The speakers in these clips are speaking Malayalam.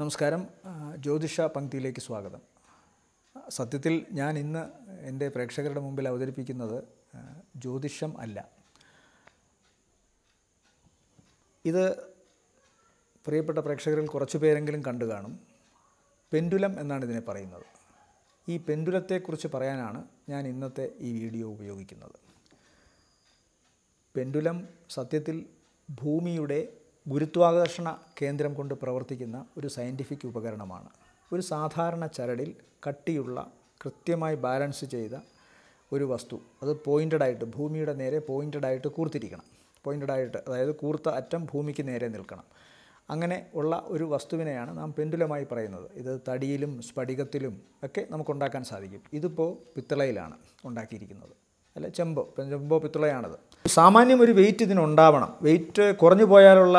നമസ്കാരം ജ്യോതിഷ പങ്ക്തിയിലേക്ക് സ്വാഗതം സത്യത്തിൽ ഞാൻ ഇന്ന് എൻ്റെ പ്രേക്ഷകരുടെ മുമ്പിൽ അവതരിപ്പിക്കുന്നത് ജ്യോതിഷം അല്ല ഇത് പ്രിയപ്പെട്ട പ്രേക്ഷകരിൽ കുറച്ചു പേരെങ്കിലും കണ്ടു കാണും പെൻഡുലം എന്നാണ് ഇതിനെ പറയുന്നത് ഈ പെൻഡുലത്തെക്കുറിച്ച് പറയാനാണ് ഞാൻ ഇന്നത്തെ ഈ വീഡിയോ ഉപയോഗിക്കുന്നത് പെൻഡുലം സത്യത്തിൽ ഭൂമിയുടെ ഗുരുത്വാകർഷണ കേന്ദ്രം കൊണ്ട് പ്രവർത്തിക്കുന്ന ഒരു സയൻറ്റിഫിക് ഉപകരണമാണ് ഒരു സാധാരണ ചരടിൽ കട്ടിയുള്ള കൃത്യമായി ബാലൻസ് ചെയ്ത ഒരു വസ്തു അത് ആയിട്ട് ഭൂമിയുടെ നേരെ ആയിട്ട് കൂർത്തിരിക്കണം ആയിട്ട് അതായത് കൂർത്ത അറ്റം ഭൂമിക്ക് നേരെ നിൽക്കണം അങ്ങനെ ഉള്ള ഒരു വസ്തുവിനെയാണ് നാം പെൻഡുലമായി പറയുന്നത് ഇത് തടിയിലും സ്ഫടികത്തിലും ഒക്കെ നമുക്ക് ഉണ്ടാക്കാൻ സാധിക്കും ഇതിപ്പോൾ പിത്തളയിലാണ് ഉണ്ടാക്കിയിരിക്കുന്നത് അല്ല ചെമ്പ് ചെമ്പോ പിത്തുളയാണത് സാമാന്യം ഒരു വെയിറ്റ് ഇതിനുണ്ടാവണം വെയിറ്റ് കുറഞ്ഞു പോയാലുള്ള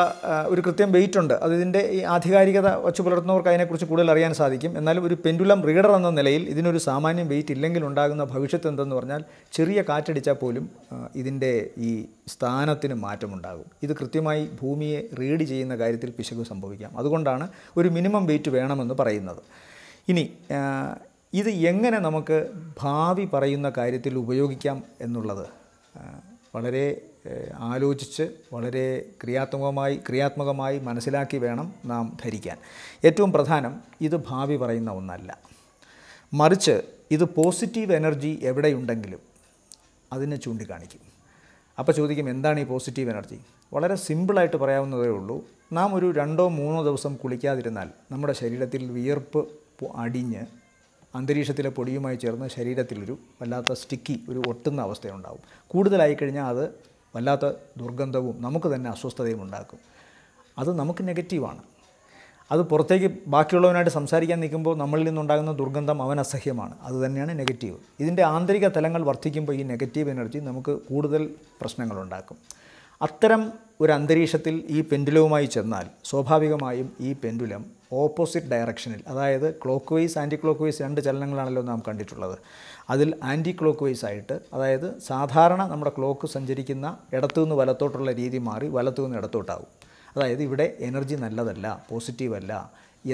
ഒരു കൃത്യം വെയിറ്റ് ഉണ്ട് അത് ഇതിൻ്റെ ഈ ആധികാരികത വച്ച് പുലർത്തുന്നവർക്ക് അതിനെക്കുറിച്ച് കൂടുതൽ അറിയാൻ സാധിക്കും എന്നാലും ഒരു പെൻഡുലം റീഡർ എന്ന നിലയിൽ ഇതിനൊരു സാമാന്യം വെയിറ്റ് ഇല്ലെങ്കിൽ ഉണ്ടാകുന്ന ഭവിഷ്യത്ത് എന്തെന്ന് പറഞ്ഞാൽ ചെറിയ കാറ്റടിച്ചാൽ പോലും ഇതിൻ്റെ ഈ സ്ഥാനത്തിന് മാറ്റമുണ്ടാകും ഇത് കൃത്യമായി ഭൂമിയെ റീഡ് ചെയ്യുന്ന കാര്യത്തിൽ പിശക് സംഭവിക്കാം അതുകൊണ്ടാണ് ഒരു മിനിമം വെയിറ്റ് വേണമെന്ന് പറയുന്നത് ഇനി ഇത് എങ്ങനെ നമുക്ക് ഭാവി പറയുന്ന കാര്യത്തിൽ ഉപയോഗിക്കാം എന്നുള്ളത് വളരെ ആലോചിച്ച് വളരെ ക്രിയാത്മകമായി ക്രിയാത്മകമായി മനസ്സിലാക്കി വേണം നാം ധരിക്കാൻ ഏറ്റവും പ്രധാനം ഇത് ഭാവി പറയുന്ന ഒന്നല്ല മറിച്ച് ഇത് പോസിറ്റീവ് എനർജി എവിടെയുണ്ടെങ്കിലും അതിനെ ചൂണ്ടിക്കാണിക്കും അപ്പോൾ ചോദിക്കും എന്താണ് ഈ പോസിറ്റീവ് എനർജി വളരെ സിമ്പിളായിട്ട് പറയാവുന്നതേ ഉള്ളൂ നാം ഒരു രണ്ടോ മൂന്നോ ദിവസം കുളിക്കാതിരുന്നാൽ നമ്മുടെ ശരീരത്തിൽ വിയർപ്പ് അടിഞ്ഞ് അന്തരീക്ഷത്തിലെ പൊടിയുമായി ചേർന്ന് ശരീരത്തിലൊരു വല്ലാത്ത സ്റ്റിക്കി ഒരു ഒട്ടുന്ന അവസ്ഥയുണ്ടാവും കൂടുതലായി കഴിഞ്ഞാൽ അത് വല്ലാത്ത ദുർഗന്ധവും നമുക്ക് തന്നെ അസ്വസ്ഥതയും ഉണ്ടാക്കും അത് നമുക്ക് നെഗറ്റീവാണ് അത് പുറത്തേക്ക് ബാക്കിയുള്ളവനായിട്ട് സംസാരിക്കാൻ നിൽക്കുമ്പോൾ നമ്മളിൽ നിന്നുണ്ടാകുന്ന ദുർഗന്ധം അവൻ അസഹ്യമാണ് അത് തന്നെയാണ് നെഗറ്റീവ് ഇതിൻ്റെ ആന്തരിക തലങ്ങൾ വർദ്ധിക്കുമ്പോൾ ഈ നെഗറ്റീവ് എനർജി നമുക്ക് കൂടുതൽ പ്രശ്നങ്ങളുണ്ടാക്കും അത്തരം ഒരു അന്തരീക്ഷത്തിൽ ഈ പെൻഡുലവുമായി ചെന്നാൽ സ്വാഭാവികമായും ഈ പെൻഡുലം ഓപ്പോസിറ്റ് ഡയറക്ഷനിൽ അതായത് clockwise anticlockwise രണ്ട് ചലനങ്ങളാണല്ലോ നാം കണ്ടിട്ടുള്ളത് അതിൽ ആൻറ്റി ക്ലോക്ക് വൈസ് ആയിട്ട് അതായത് സാധാരണ നമ്മുടെ ക്ലോക്ക് സഞ്ചരിക്കുന്ന നിന്ന് വലത്തോട്ടുള്ള രീതി മാറി നിന്ന് ഇടത്തോട്ടാവും അതായത് ഇവിടെ എനർജി നല്ലതല്ല പോസിറ്റീവല്ല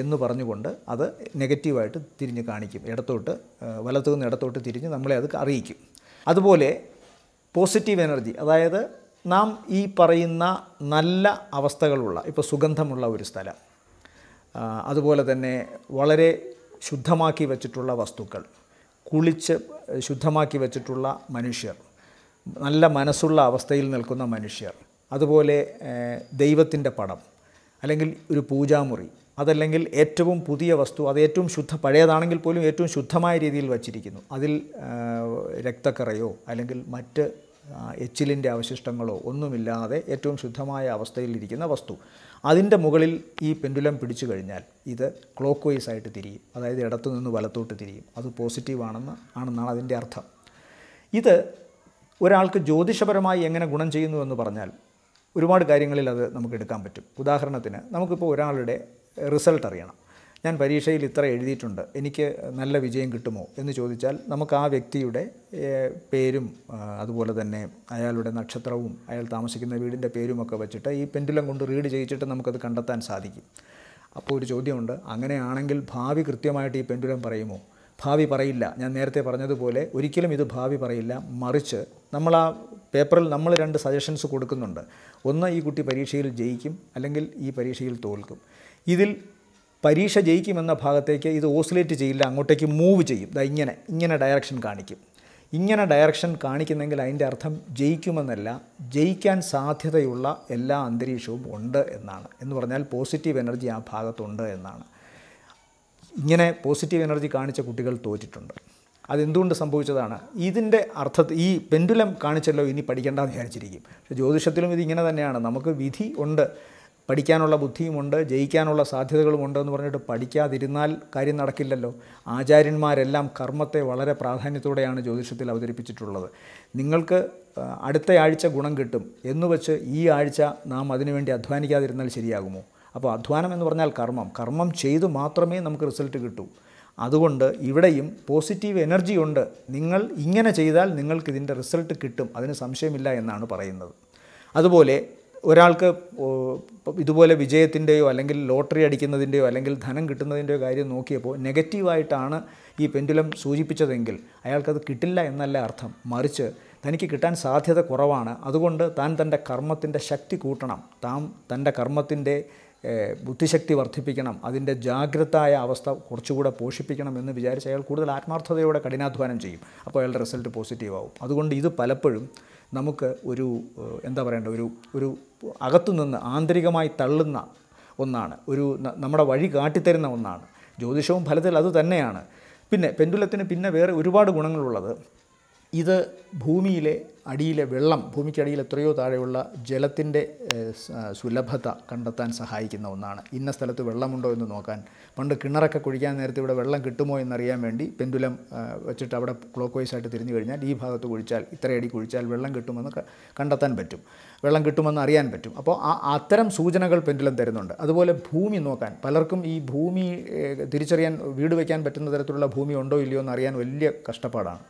എന്ന് പറഞ്ഞുകൊണ്ട് അത് നെഗറ്റീവായിട്ട് തിരിഞ്ഞ് കാണിക്കും ഇടത്തോട്ട് നിന്ന് ഇടത്തോട്ട് തിരിഞ്ഞ് നമ്മളെ അത് അറിയിക്കും അതുപോലെ പോസിറ്റീവ് എനർജി അതായത് നാം ഈ പറയുന്ന നല്ല അവസ്ഥകളുള്ള ഇപ്പോൾ സുഗന്ധമുള്ള ഒരു സ്ഥലം അതുപോലെ തന്നെ വളരെ ശുദ്ധമാക്കി വച്ചിട്ടുള്ള വസ്തുക്കൾ കുളിച്ച് ശുദ്ധമാക്കി വച്ചിട്ടുള്ള മനുഷ്യർ നല്ല മനസ്സുള്ള അവസ്ഥയിൽ നിൽക്കുന്ന മനുഷ്യർ അതുപോലെ ദൈവത്തിൻ്റെ പടം അല്ലെങ്കിൽ ഒരു പൂജാമുറി അതല്ലെങ്കിൽ ഏറ്റവും പുതിയ വസ്തു അത് ഏറ്റവും ശുദ്ധ പഴയതാണെങ്കിൽ പോലും ഏറ്റവും ശുദ്ധമായ രീതിയിൽ വച്ചിരിക്കുന്നു അതിൽ രക്തക്കറയോ അല്ലെങ്കിൽ മറ്റ് എച്ചിലിൻ്റെ അവശിഷ്ടങ്ങളോ ഒന്നുമില്ലാതെ ഏറ്റവും ശുദ്ധമായ അവസ്ഥയിലിരിക്കുന്ന വസ്തു അതിൻ്റെ മുകളിൽ ഈ പെൻഡുലം പിടിച്ചു കഴിഞ്ഞാൽ ഇത് ക്ലോക്ക് വൈസ് ആയിട്ട് തിരിയും അതായത് ഇടത്തു നിന്ന് വലത്തോട്ട് തിരിയും അത് പോസിറ്റീവാണെന്ന് ആണെന്നാണ് അതിൻ്റെ അർത്ഥം ഇത് ഒരാൾക്ക് ജ്യോതിഷപരമായി എങ്ങനെ ഗുണം ചെയ്യുന്നു എന്ന് പറഞ്ഞാൽ ഒരുപാട് കാര്യങ്ങളിൽ അത് നമുക്ക് എടുക്കാൻ പറ്റും ഉദാഹരണത്തിന് നമുക്കിപ്പോൾ ഒരാളുടെ റിസൾട്ട് അറിയണം ഞാൻ പരീക്ഷയിൽ ഇത്ര എഴുതിയിട്ടുണ്ട് എനിക്ക് നല്ല വിജയം കിട്ടുമോ എന്ന് ചോദിച്ചാൽ നമുക്ക് ആ വ്യക്തിയുടെ പേരും അതുപോലെ തന്നെ അയാളുടെ നക്ഷത്രവും അയാൾ താമസിക്കുന്ന വീടിൻ്റെ പേരുമൊക്കെ വെച്ചിട്ട് ഈ പെൻഡുലം കൊണ്ട് റീഡ് ചെയ്യിച്ചിട്ട് നമുക്കത് കണ്ടെത്താൻ സാധിക്കും അപ്പോൾ ഒരു ചോദ്യമുണ്ട് അങ്ങനെയാണെങ്കിൽ ഭാവി കൃത്യമായിട്ട് ഈ പെൻഡുലം പറയുമോ ഭാവി പറയില്ല ഞാൻ നേരത്തെ പറഞ്ഞതുപോലെ ഒരിക്കലും ഇത് ഭാവി പറയില്ല മറിച്ച് നമ്മൾ ആ പേപ്പറിൽ നമ്മൾ രണ്ട് സജഷൻസ് കൊടുക്കുന്നുണ്ട് ഒന്ന് ഈ കുട്ടി പരീക്ഷയിൽ ജയിക്കും അല്ലെങ്കിൽ ഈ പരീക്ഷയിൽ തോൽക്കും ഇതിൽ പരീക്ഷ ജയിക്കുമെന്ന ഭാഗത്തേക്ക് ഇത് ഓസിലേറ്റ് ചെയ്യില്ല അങ്ങോട്ടേക്ക് മൂവ് ചെയ്യും ദാ ഇങ്ങനെ ഇങ്ങനെ ഡയറക്ഷൻ കാണിക്കും ഇങ്ങനെ ഡയറക്ഷൻ കാണിക്കുന്നെങ്കിൽ അതിൻ്റെ അർത്ഥം ജയിക്കുമെന്നല്ല ജയിക്കാൻ സാധ്യതയുള്ള എല്ലാ അന്തരീക്ഷവും ഉണ്ട് എന്നാണ് എന്ന് പറഞ്ഞാൽ പോസിറ്റീവ് എനർജി ആ ഭാഗത്തുണ്ട് എന്നാണ് ഇങ്ങനെ പോസിറ്റീവ് എനർജി കാണിച്ച കുട്ടികൾ തോറ്റിട്ടുണ്ട് അതെന്തുകൊണ്ട് സംഭവിച്ചതാണ് ഇതിൻ്റെ അർത്ഥത്തിൽ ഈ പെൻഡുലം കാണിച്ചല്ലോ ഇനി പഠിക്കേണ്ടെന്ന് വിചാരിച്ചിരിക്കും പക്ഷേ ജ്യോതിഷത്തിലും ഇത് ഇങ്ങനെ തന്നെയാണ് നമുക്ക് വിധി ഉണ്ട് പഠിക്കാനുള്ള ബുദ്ധിയുമുണ്ട് ജയിക്കാനുള്ള സാധ്യതകളുമുണ്ട് എന്ന് പറഞ്ഞിട്ട് പഠിക്കാതിരുന്നാൽ കാര്യം നടക്കില്ലല്ലോ ആചാര്യന്മാരെല്ലാം കർമ്മത്തെ വളരെ പ്രാധാന്യത്തോടെയാണ് ജ്യോതിഷത്തിൽ അവതരിപ്പിച്ചിട്ടുള്ളത് നിങ്ങൾക്ക് അടുത്ത ആഴ്ച ഗുണം കിട്ടും എന്ന് വെച്ച് ഈ ആഴ്ച നാം അതിനുവേണ്ടി അധ്വാനിക്കാതിരുന്നാൽ ശരിയാകുമോ അപ്പോൾ അധ്വാനം എന്ന് പറഞ്ഞാൽ കർമ്മം കർമ്മം ചെയ്തു മാത്രമേ നമുക്ക് റിസൾട്ട് കിട്ടൂ അതുകൊണ്ട് ഇവിടെയും പോസിറ്റീവ് എനർജി ഉണ്ട് നിങ്ങൾ ഇങ്ങനെ ചെയ്താൽ നിങ്ങൾക്ക് ഇതിൻ്റെ റിസൾട്ട് കിട്ടും അതിന് സംശയമില്ല എന്നാണ് പറയുന്നത് അതുപോലെ ഒരാൾക്ക് ഇതുപോലെ വിജയത്തിൻ്റെയോ അല്ലെങ്കിൽ ലോട്ടറി അടിക്കുന്നതിൻ്റെയോ അല്ലെങ്കിൽ ധനം കിട്ടുന്നതിൻ്റെയോ കാര്യം നോക്കിയപ്പോൾ നെഗറ്റീവായിട്ടാണ് ഈ പെൻഡുലം സൂചിപ്പിച്ചതെങ്കിൽ അയാൾക്കത് കിട്ടില്ല എന്നല്ല അർത്ഥം മറിച്ച് തനിക്ക് കിട്ടാൻ സാധ്യത കുറവാണ് അതുകൊണ്ട് താൻ തൻ്റെ കർമ്മത്തിൻ്റെ ശക്തി കൂട്ടണം താൻ തൻ്റെ കർമ്മത്തിൻ്റെ ബുദ്ധിശക്തി വർദ്ധിപ്പിക്കണം അതിൻ്റെ ജാഗ്രതായ അവസ്ഥ കുറച്ചുകൂടെ പോഷിപ്പിക്കണം എന്ന് വിചാരിച്ച് അയാൾ കൂടുതൽ ആത്മാർത്ഥതയോടെ കഠിനാധ്വാനം ചെയ്യും അപ്പോൾ അയാളുടെ റിസൾട്ട് പോസിറ്റീവ് ആവും അതുകൊണ്ട് ഇത് പലപ്പോഴും നമുക്ക് ഒരു എന്താ പറയേണ്ട ഒരു ഒരു അകത്തുനിന്ന് ആന്തരികമായി തള്ളുന്ന ഒന്നാണ് ഒരു നമ്മുടെ വഴി കാട്ടിത്തരുന്ന ഒന്നാണ് ജ്യോതിഷവും ഫലത്തിൽ അത് തന്നെയാണ് പിന്നെ പെൻഡുലത്തിന് പിന്നെ വേറെ ഒരുപാട് ഗുണങ്ങളുള്ളത് ഇത് ഭൂമിയിലെ അടിയിലെ വെള്ളം ഭൂമിക്കടിയിൽ എത്രയോ താഴെയുള്ള ജലത്തിൻ്റെ സുലഭത കണ്ടെത്താൻ സഹായിക്കുന്ന ഒന്നാണ് ഇന്ന സ്ഥലത്ത് വെള്ളമുണ്ടോ എന്ന് നോക്കാൻ പണ്ട് കിണറൊക്കെ കുഴിക്കാൻ നേരത്തെ ഇവിടെ വെള്ളം കിട്ടുമോ എന്നറിയാൻ വേണ്ടി പെൻഡുലം വെച്ചിട്ട് അവിടെ ക്ലോക്ക് വൈസ് ആയിട്ട് തിരിഞ്ഞു കഴിഞ്ഞാൽ ഈ ഭാഗത്ത് കുഴിച്ചാൽ ഇത്രയടി കുഴിച്ചാൽ വെള്ളം കിട്ടുമെന്ന് കണ്ടെത്താൻ പറ്റും വെള്ളം കിട്ടുമെന്ന് അറിയാൻ പറ്റും അപ്പോൾ ആ അത്തരം സൂചനകൾ പെൻഡുലം തരുന്നുണ്ട് അതുപോലെ ഭൂമി നോക്കാൻ പലർക്കും ഈ ഭൂമി തിരിച്ചറിയാൻ വീട് വയ്ക്കാൻ പറ്റുന്ന തരത്തിലുള്ള ഭൂമി ഉണ്ടോ ഇല്ലയോ എന്ന് അറിയാൻ വലിയ കഷ്ടപ്പാടാണ്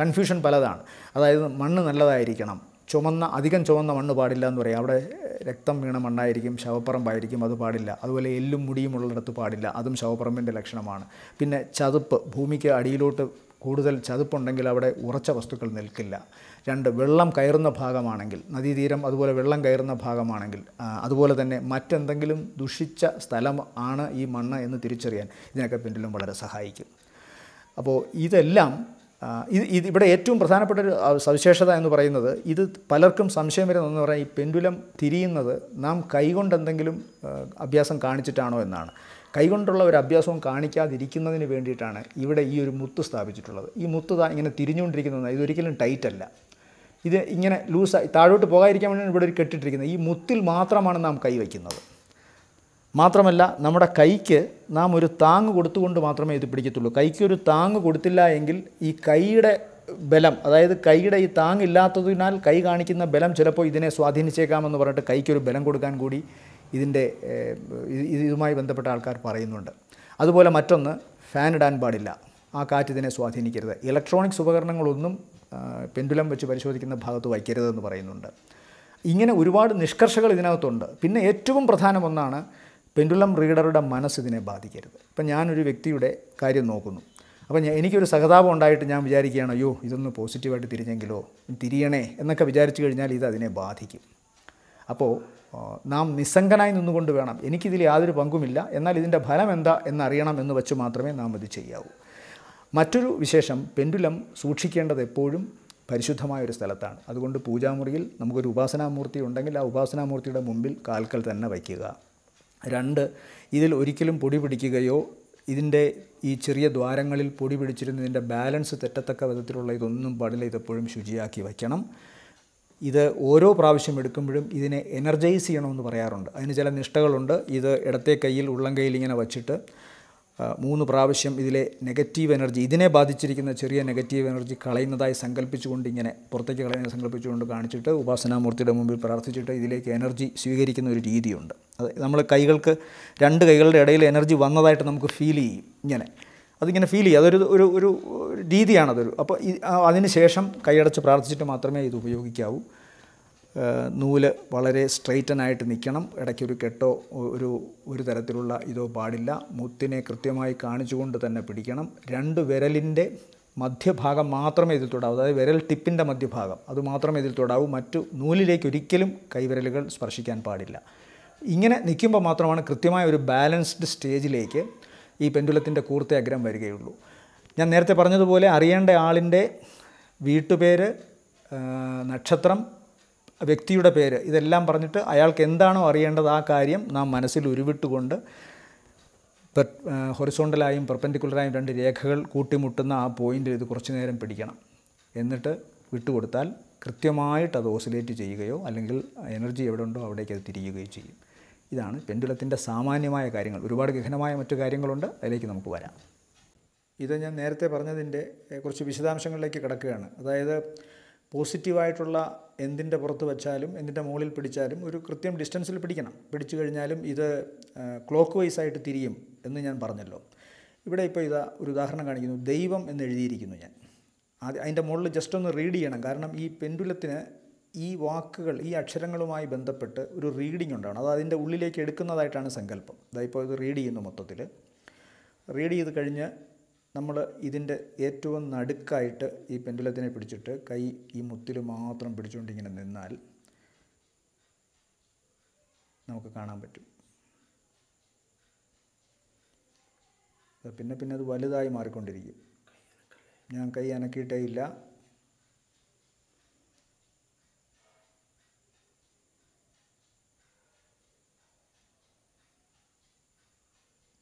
കൺഫ്യൂഷൻ പലതാണ് അതായത് മണ്ണ് നല്ലതായിരിക്കണം ചുമന്ന അധികം ചുമന്ന മണ്ണ് പാടില്ല എന്ന് പറയാം അവിടെ രക്തം വീണ മണ്ണായിരിക്കും ശവപ്പറമ്പായിരിക്കും അത് പാടില്ല അതുപോലെ എല്ലും മുടിയും ഉള്ളിടത്ത് പാടില്ല അതും ശവപ്പറമ്പിൻ്റെ ലക്ഷണമാണ് പിന്നെ ചതുപ്പ് ഭൂമിക്ക് അടിയിലോട്ട് കൂടുതൽ ചതുപ്പുണ്ടെങ്കിൽ അവിടെ ഉറച്ച വസ്തുക്കൾ നിൽക്കില്ല രണ്ട് വെള്ളം കയറുന്ന ഭാഗമാണെങ്കിൽ നദീതീരം അതുപോലെ വെള്ളം കയറുന്ന ഭാഗമാണെങ്കിൽ അതുപോലെ തന്നെ മറ്റെന്തെങ്കിലും ദുഷിച്ച സ്ഥലം ആണ് ഈ മണ്ണ് എന്ന് തിരിച്ചറിയാൻ ഇതിനൊക്കെ പിന്നിലും വളരെ സഹായിക്കും അപ്പോൾ ഇതെല്ലാം ഇത് ഇവിടെ ഏറ്റവും പ്രധാനപ്പെട്ട ഒരു സവിശേഷത എന്ന് പറയുന്നത് ഇത് പലർക്കും സംശയം വരുന്നതെന്ന് പറഞ്ഞാൽ ഈ പെൻഡുലം തിരിയുന്നത് നാം കൈകൊണ്ട് എന്തെങ്കിലും അഭ്യാസം കാണിച്ചിട്ടാണോ എന്നാണ് കൈകൊണ്ടുള്ള ഒരു അഭ്യാസവും കാണിക്കാതിരിക്കുന്നതിന് വേണ്ടിയിട്ടാണ് ഇവിടെ ഈ ഒരു മുത്ത് സ്ഥാപിച്ചിട്ടുള്ളത് ഈ മുത്ത് ഇങ്ങനെ തിരിഞ്ഞുകൊണ്ടിരിക്കുന്നത് ഇതൊരിക്കലും ടൈറ്റല്ല ഇത് ഇങ്ങനെ ലൂസായി താഴോട്ട് പോകാതിരിക്കാൻ വേണ്ടിയാണ് ഇവിടെ ഒരു കെട്ടിട്ടിരിക്കുന്നത് ഈ മുത്തിൽ മാത്രമാണ് നാം കൈവയ്ക്കുന്നത് മാത്രമല്ല നമ്മുടെ കൈക്ക് നാം ഒരു താങ് കൊടുത്തുകൊണ്ട് മാത്രമേ ഇത് പിടിക്കത്തുള്ളൂ കൈക്ക് ഒരു താങ് കൊടുത്തില്ല എങ്കിൽ ഈ കൈയുടെ ബലം അതായത് കൈയുടെ ഈ ഇല്ലാത്തതിനാൽ കൈ കാണിക്കുന്ന ബലം ചിലപ്പോൾ ഇതിനെ സ്വാധീനിച്ചേക്കാമെന്ന് പറഞ്ഞിട്ട് കൈക്കൊരു ബലം കൊടുക്കാൻ കൂടി ഇതിൻ്റെ ഇതുമായി ബന്ധപ്പെട്ട ആൾക്കാർ പറയുന്നുണ്ട് അതുപോലെ മറ്റൊന്ന് ഫാൻ ഇടാൻ പാടില്ല ആ കാറ്റ് ഇതിനെ സ്വാധീനിക്കരുത് ഇലക്ട്രോണിക്സ് ഉപകരണങ്ങളൊന്നും പെൻഡുലം വെച്ച് പരിശോധിക്കുന്ന ഭാഗത്ത് വയ്ക്കരുതെന്ന് പറയുന്നുണ്ട് ഇങ്ങനെ ഒരുപാട് നിഷ്കർഷകൾ ഇതിനകത്തുണ്ട് പിന്നെ ഏറ്റവും പ്രധാനം ഒന്നാണ് പെൻഡുലം റീഡറുടെ മനസ്സ് ഇതിനെ ബാധിക്കരുത് ഇപ്പം ഞാനൊരു വ്യക്തിയുടെ കാര്യം നോക്കുന്നു അപ്പോൾ ഞാൻ എനിക്കൊരു സഹതാപം ഉണ്ടായിട്ട് ഞാൻ വിചാരിക്കുകയാണ് അയ്യോ ഇതൊന്ന് പോസിറ്റീവായിട്ട് തിരിഞ്ഞെങ്കിലോ തിരിയണേ എന്നൊക്കെ വിചാരിച്ചു കഴിഞ്ഞാൽ ഇത് അതിനെ ബാധിക്കും അപ്പോൾ നാം നിസ്സംഗനായി നിന്നുകൊണ്ട് വേണം എനിക്കിതിൽ യാതൊരു പങ്കുമില്ല എന്നാൽ ഇതിൻ്റെ ഫലം എന്താ എന്നറിയണം എന്ന് വെച്ച് മാത്രമേ നാം ഇത് ചെയ്യാവൂ മറ്റൊരു വിശേഷം പെൻഡുലം സൂക്ഷിക്കേണ്ടത് എപ്പോഴും പരിശുദ്ധമായ ഒരു സ്ഥലത്താണ് അതുകൊണ്ട് പൂജാമുറിയിൽ നമുക്കൊരു ഉപാസനാമൂർത്തി ഉണ്ടെങ്കിൽ ആ ഉപാസനാമൂർത്തിയുടെ മുമ്പിൽ കാൽക്കൽ തന്നെ വയ്ക്കുക രണ്ട് ഇതിൽ ഒരിക്കലും പൊടി പിടിക്കുകയോ ഇതിൻ്റെ ഈ ചെറിയ ദ്വാരങ്ങളിൽ പൊടി ഇതിൻ്റെ ബാലൻസ് തെറ്റത്തക്ക വിധത്തിലുള്ള ഇതൊന്നും പാടില്ല ഇതെപ്പോഴും ശുചിയാക്കി വയ്ക്കണം ഇത് ഓരോ പ്രാവശ്യം എടുക്കുമ്പോഴും ഇതിനെ എനർജൈസ് ചെയ്യണമെന്ന് പറയാറുണ്ട് അതിന് ചില നിഷ്ഠകളുണ്ട് ഇത് ഇടത്തെ കയ്യിൽ ഉള്ളം കയ്യിൽ ഇങ്ങനെ വച്ചിട്ട് മൂന്ന് പ്രാവശ്യം ഇതിലെ നെഗറ്റീവ് എനർജി ഇതിനെ ബാധിച്ചിരിക്കുന്ന ചെറിയ നെഗറ്റീവ് എനർജി കളയുന്നതായി സങ്കല്പിച്ചുകൊണ്ട് ഇങ്ങനെ പുറത്തേക്ക് കളയുന്നത് സങ്കല്പിച്ചുകൊണ്ട് കാണിച്ചിട്ട് ഉപാസനാമൂർത്തിയുടെ മുമ്പിൽ പ്രാർത്ഥിച്ചിട്ട് ഇതിലേക്ക് എനർജി സ്വീകരിക്കുന്ന ഒരു രീതിയുണ്ട് അത് നമ്മൾ കൈകൾക്ക് രണ്ട് കൈകളുടെ ഇടയിൽ എനർജി വന്നതായിട്ട് നമുക്ക് ഫീൽ ചെയ്യും ഇങ്ങനെ അതിങ്ങനെ ഫീൽ ചെയ്യും അതൊരു ഒരു ഒരു രീതിയാണതൊരു അപ്പോൾ അതിന് ശേഷം കൈയടച്ച് പ്രാർത്ഥിച്ചിട്ട് മാത്രമേ ഇത് ഉപയോഗിക്കാവൂ നൂല് വളരെ സ്ട്രെയിറ്റനായിട്ട് നിൽക്കണം ഇടയ്ക്കൊരു കെട്ടോ ഒരു ഒരു തരത്തിലുള്ള ഇതോ പാടില്ല മുത്തിനെ കൃത്യമായി കാണിച്ചുകൊണ്ട് തന്നെ പിടിക്കണം രണ്ട് വിരലിൻ്റെ മധ്യഭാഗം മാത്രമേ ഇതിൽ തൊടാവൂ അതായത് വിരൽ ടിപ്പിൻ്റെ മധ്യഭാഗം അത് മാത്രമേ ഇതിൽ തൊടാവൂ മറ്റു നൂലിലേക്ക് ഒരിക്കലും കൈവിരലുകൾ സ്പർശിക്കാൻ പാടില്ല ഇങ്ങനെ നിൽക്കുമ്പോൾ മാത്രമാണ് കൃത്യമായ ഒരു ബാലൻസ്ഡ് സ്റ്റേജിലേക്ക് ഈ പെൻഡുലത്തിൻ്റെ കൂർത്തെ അഗ്രം വരികയുള്ളൂ ഞാൻ നേരത്തെ പറഞ്ഞതുപോലെ അറിയേണ്ട ആളിൻ്റെ വീട്ടുപേര് നക്ഷത്രം വ്യക്തിയുടെ പേര് ഇതെല്ലാം പറഞ്ഞിട്ട് അയാൾക്ക് എന്താണോ അറിയേണ്ടത് ആ കാര്യം നാം മനസ്സിൽ ഉരുവിട്ടുകൊണ്ട് ഹൊറിസോണ്ടലായും പെർപ്പൻഡിക്കുലറായും രണ്ട് രേഖകൾ കൂട്ടിമുട്ടുന്ന ആ പോയിൻ്റ് ഇത് കുറച്ചു നേരം പിടിക്കണം എന്നിട്ട് വിട്ടുകൊടുത്താൽ കൃത്യമായിട്ട് അത് ഓസിലേറ്റ് ചെയ്യുകയോ അല്ലെങ്കിൽ എനർജി എവിടെ ഉണ്ടോ അവിടേക്ക് അത് തിരിയുകയോ ചെയ്യും ഇതാണ് പെൻഡുലത്തിൻ്റെ സാമാന്യമായ കാര്യങ്ങൾ ഒരുപാട് ഗഹനമായ മറ്റു കാര്യങ്ങളുണ്ട് അതിലേക്ക് നമുക്ക് വരാം ഇത് ഞാൻ നേരത്തെ പറഞ്ഞതിൻ്റെ കുറച്ച് വിശദാംശങ്ങളിലേക്ക് കിടക്കുകയാണ് അതായത് പോസിറ്റീവായിട്ടുള്ള എന്തിൻ്റെ പുറത്ത് വെച്ചാലും എന്തിൻ്റെ മുകളിൽ പിടിച്ചാലും ഒരു കൃത്യം ഡിസ്റ്റൻസിൽ പിടിക്കണം പിടിച്ചു കഴിഞ്ഞാലും ഇത് ക്ലോക്ക് വൈസ് ആയിട്ട് തിരിയും എന്ന് ഞാൻ പറഞ്ഞല്ലോ ഇവിടെ ഇപ്പോൾ ഇതാ ഒരു ഉദാഹരണം കാണിക്കുന്നു ദൈവം എന്ന് എഴുതിയിരിക്കുന്നു ഞാൻ അത് അതിൻ്റെ മുകളിൽ ജസ്റ്റ് ഒന്ന് റീഡ് ചെയ്യണം കാരണം ഈ പെൻഡുലത്തിന് ഈ വാക്കുകൾ ഈ അക്ഷരങ്ങളുമായി ബന്ധപ്പെട്ട് ഒരു റീഡിംഗ് ഉണ്ടാവണം അത് അതിൻ്റെ ഉള്ളിലേക്ക് എടുക്കുന്നതായിട്ടാണ് സങ്കല്പം ഇപ്പോൾ ഇത് റീഡ് ചെയ്യുന്നു മൊത്തത്തിൽ റീഡ് ചെയ്ത് കഴിഞ്ഞ് നമ്മൾ ഇതിൻ്റെ ഏറ്റവും നടുക്കായിട്ട് ഈ പെൻഡുലത്തിനെ പിടിച്ചിട്ട് കൈ ഈ മുത്തിൽ മാത്രം പിടിച്ചുകൊണ്ട് ഇങ്ങനെ നിന്നാൽ നമുക്ക് കാണാൻ പറ്റും പിന്നെ പിന്നെ അത് വലുതായി മാറിക്കൊണ്ടിരിക്കും ഞാൻ കൈ അനക്കിയിട്ടേ ഇല്ല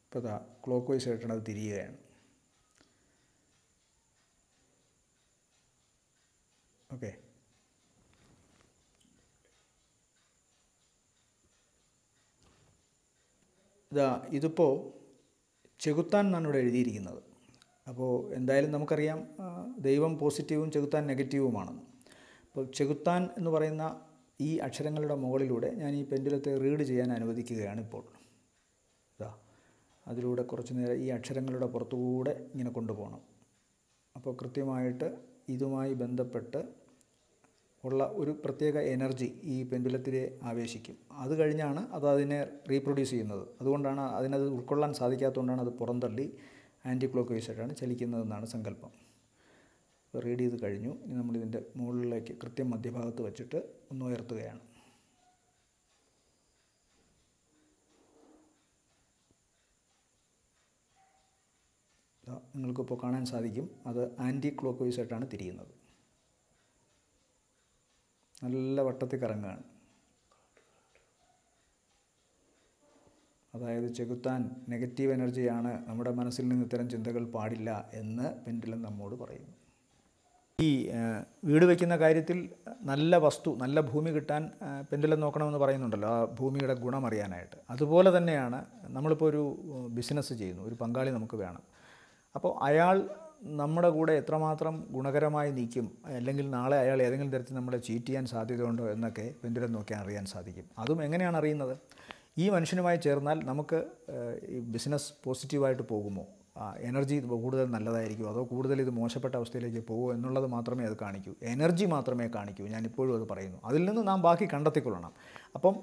ഇപ്പോൾ ക്ലോക്ക് വൈസ് ആയിട്ടാണ് അത് തിരിയുകയാണ് ഓക്കെ ഇതാ ഇതിപ്പോൾ ചെകുത്താൻ എന്നാണ് ഇവിടെ എഴുതിയിരിക്കുന്നത് അപ്പോൾ എന്തായാലും നമുക്കറിയാം ദൈവം പോസിറ്റീവും ചെകുത്താൻ നെഗറ്റീവുമാണെന്ന് അപ്പോൾ ചെകുത്താൻ എന്ന് പറയുന്ന ഈ അക്ഷരങ്ങളുടെ മുകളിലൂടെ ഞാൻ ഈ പെൻഡുലത്തെ റീഡ് ചെയ്യാൻ അനുവദിക്കുകയാണ് ഇപ്പോൾ ഇതാ അതിലൂടെ കുറച്ച് നേരം ഈ അക്ഷരങ്ങളുടെ പുറത്തുകൂടെ ഇങ്ങനെ കൊണ്ടുപോകണം അപ്പോൾ കൃത്യമായിട്ട് ഇതുമായി ബന്ധപ്പെട്ട് ഉള്ള ഒരു പ്രത്യേക എനർജി ഈ പെൻഡുലത്തിലെ ആവേശിക്കും അത് കഴിഞ്ഞാണ് അത് അതിനെ റീപ്രൊഡ്യൂസ് ചെയ്യുന്നത് അതുകൊണ്ടാണ് അതിനത് ഉൾക്കൊള്ളാൻ സാധിക്കാത്തതുകൊണ്ടാണ് അത് പുറന്തള്ളി ആൻറ്റി ക്ലോക്ക് വൈസായിട്ടാണ് ചലിക്കുന്നതെന്നാണ് സങ്കല്പം റീഡ് ചെയ്ത് കഴിഞ്ഞു ഇനി നമ്മളിതിൻ്റെ മുകളിലേക്ക് കൃത്യം മധ്യഭാഗത്ത് വെച്ചിട്ട് ഒന്ന് ഉയർത്തുകയാണ് നിങ്ങൾക്കിപ്പോൾ കാണാൻ സാധിക്കും അത് ആൻറ്റി ക്ലോക്ക് വൈസായിട്ടാണ് തിരിയുന്നത് നല്ല വട്ടത്തിൽ കറങ്ങുകയാണ് അതായത് ചെകുത്താൻ നെഗറ്റീവ് എനർജിയാണ് നമ്മുടെ മനസ്സിൽ നിന്ന് ഇത്തരം ചിന്തകൾ പാടില്ല എന്ന് പെൻഡിലൻ നമ്മോട് പറയുന്നു ഈ വീട് വയ്ക്കുന്ന കാര്യത്തിൽ നല്ല വസ്തു നല്ല ഭൂമി കിട്ടാൻ പെൻഡിലൻ നോക്കണമെന്ന് പറയുന്നുണ്ടല്ലോ ആ ഭൂമിയുടെ ഗുണം അറിയാനായിട്ട് അതുപോലെ തന്നെയാണ് നമ്മളിപ്പോൾ ഒരു ബിസിനസ് ചെയ്യുന്നു ഒരു പങ്കാളി നമുക്ക് വേണം അപ്പോൾ അയാൾ നമ്മുടെ കൂടെ എത്രമാത്രം ഗുണകരമായി നിൽക്കും അല്ലെങ്കിൽ നാളെ അയാൾ ഏതെങ്കിലും തരത്തിൽ നമ്മളെ ചീറ്റ് ചെയ്യാൻ സാധ്യതയുണ്ടോ എന്നൊക്കെ പിന്തുടർന്ന് നോക്കിയാൽ അറിയാൻ സാധിക്കും അതും എങ്ങനെയാണ് അറിയുന്നത് ഈ മനുഷ്യനുമായി ചേർന്നാൽ നമുക്ക് ഈ ബിസിനസ് പോസിറ്റീവായിട്ട് പോകുമോ എനർജി കൂടുതൽ നല്ലതായിരിക്കും അതോ കൂടുതൽ ഇത് മോശപ്പെട്ട അവസ്ഥയിലേക്ക് പോകുമോ എന്നുള്ളത് മാത്രമേ അത് കാണിക്കൂ എനർജി മാത്രമേ കാണിക്കൂ ഞാൻ ഇപ്പോഴും അത് പറയുന്നു അതിൽ നിന്ന് നാം ബാക്കി കണ്ടെത്തിക്കൊള്ളണം അപ്പം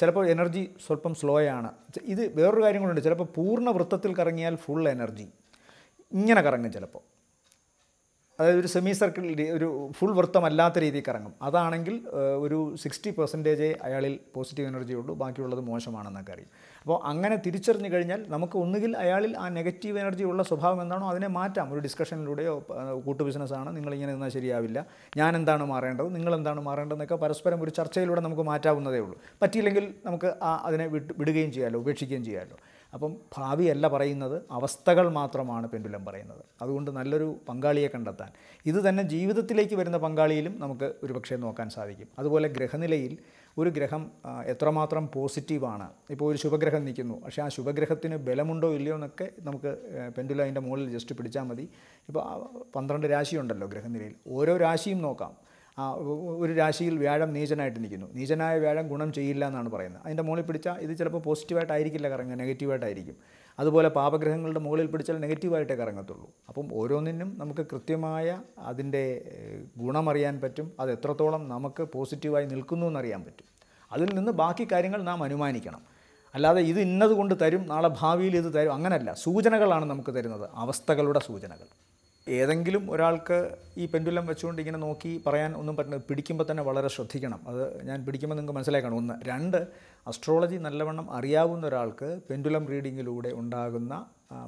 ചിലപ്പോൾ എനർജി സ്വല്പം സ്ലോ ആണ് ഇത് വേറൊരു കാര്യം ചിലപ്പോൾ പൂർണ്ണ വൃത്തത്തിൽ കറങ്ങിയാൽ ഫുൾ എനർജി ഇങ്ങനെ കറങ്ങും ചിലപ്പോൾ അതായത് ഒരു സെമി സർക്കിൾ ഒരു ഫുൾ വൃത്തമല്ലാത്ത രീതിയിൽ കറങ്ങും അതാണെങ്കിൽ ഒരു സിക്സ്റ്റി പെർസെൻറ്റേജേ അയാളിൽ പോസിറ്റീവ് എനർജി ഉള്ളൂ ബാക്കിയുള്ളത് മോശമാണെന്നൊക്കെ അറിയും അപ്പോൾ അങ്ങനെ തിരിച്ചറിഞ്ഞു കഴിഞ്ഞാൽ നമുക്ക് ഒന്നുകിൽ അയാളിൽ ആ നെഗറ്റീവ് എനർജി ഉള്ള സ്വഭാവം എന്താണോ അതിനെ മാറ്റാം ഒരു ഡിസ്കഷനിലൂടെയോ കൂട്ടു ബിസിനസ്സാണ് നിങ്ങളിങ്ങനെ നിന്നാൽ ശരിയാവില്ല ഞാൻ എന്താണ് മാറേണ്ടത് നിങ്ങൾ എന്താണ് മാറേണ്ടതെന്നൊക്കെ പരസ്പരം ഒരു ചർച്ചയിലൂടെ നമുക്ക് മാറ്റാവുന്നതേ ഉള്ളൂ പറ്റിയില്ലെങ്കിൽ നമുക്ക് ആ അതിനെ വിട്ട് വിടുകയും ചെയ്യാമല്ലോ ഉപേക്ഷിക്കുകയും ചെയ്യാമല്ലോ അപ്പം ഭാവിയല്ല പറയുന്നത് അവസ്ഥകൾ മാത്രമാണ് പെൻഡുലം പറയുന്നത് അതുകൊണ്ട് നല്ലൊരു പങ്കാളിയെ കണ്ടെത്താൻ ഇത് തന്നെ ജീവിതത്തിലേക്ക് വരുന്ന പങ്കാളിയിലും നമുക്ക് ഒരുപക്ഷെ നോക്കാൻ സാധിക്കും അതുപോലെ ഗ്രഹനിലയിൽ ഒരു ഗ്രഹം എത്രമാത്രം പോസിറ്റീവാണ് ഇപ്പോൾ ഒരു ശുഭഗ്രഹം നിൽക്കുന്നു പക്ഷേ ആ ശുഭഗ്രഹത്തിന് ബലമുണ്ടോ ഇല്ലയോ എന്നൊക്കെ നമുക്ക് പെൻഡുല അതിൻ്റെ മുകളിൽ ജസ്റ്റ് പിടിച്ചാൽ മതി ഇപ്പോൾ പന്ത്രണ്ട് രാശിയുണ്ടല്ലോ ഗ്രഹനിലയിൽ ഓരോ രാശിയും നോക്കാം ഒരു രാശിയിൽ വ്യാഴം നീചനായിട്ട് നിൽക്കുന്നു നീചനായ വ്യാഴം ഗുണം ചെയ്യില്ല എന്നാണ് പറയുന്നത് അതിൻ്റെ മുകളിൽ പിടിച്ചാൽ ഇത് ചിലപ്പോൾ പോസിറ്റീവായിട്ടായിരിക്കില്ല കറങ്ങുക നെഗറ്റീവായിട്ടായിരിക്കും അതുപോലെ പാപഗ്രഹങ്ങളുടെ മുകളിൽ പിടിച്ചാൽ നെഗറ്റീവായിട്ടേ കറങ്ങത്തുള്ളൂ അപ്പം ഓരോന്നിനും നമുക്ക് കൃത്യമായ അതിൻ്റെ ഗുണമറിയാൻ പറ്റും അത് എത്രത്തോളം നമുക്ക് പോസിറ്റീവായി നിൽക്കുന്നു എന്നറിയാൻ പറ്റും അതിൽ നിന്ന് ബാക്കി കാര്യങ്ങൾ നാം അനുമാനിക്കണം അല്ലാതെ ഇത് ഇന്നത് കൊണ്ട് തരും നാളെ ഭാവിയിൽ ഇത് തരും അങ്ങനല്ല സൂചനകളാണ് നമുക്ക് തരുന്നത് അവസ്ഥകളുടെ സൂചനകൾ ഏതെങ്കിലും ഒരാൾക്ക് ഈ പെൻഡുലം വെച്ചുകൊണ്ട് ഇങ്ങനെ നോക്കി പറയാൻ ഒന്നും പറ്റുന്നത് പിടിക്കുമ്പോൾ തന്നെ വളരെ ശ്രദ്ധിക്കണം അത് ഞാൻ പിടിക്കുമ്പോൾ നിങ്ങൾക്ക് മനസ്സിലാക്കണം ഒന്ന് രണ്ട് അസ്ട്രോളജി നല്ലവണ്ണം അറിയാവുന്ന ഒരാൾക്ക് പെൻഡുലം റീഡിങ്ങിലൂടെ ഉണ്ടാകുന്ന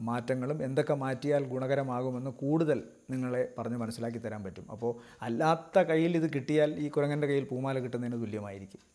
മാറ്റങ്ങളും എന്തൊക്കെ മാറ്റിയാൽ ഗുണകരമാകുമെന്ന് കൂടുതൽ നിങ്ങളെ പറഞ്ഞ് മനസ്സിലാക്കി തരാൻ പറ്റും അപ്പോൾ അല്ലാത്ത കയ്യിൽ ഇത് കിട്ടിയാൽ ഈ കുരങ്ങൻ്റെ കയ്യിൽ പൂമാല കിട്ടുന്നതിന് തുല്യമായിരിക്കും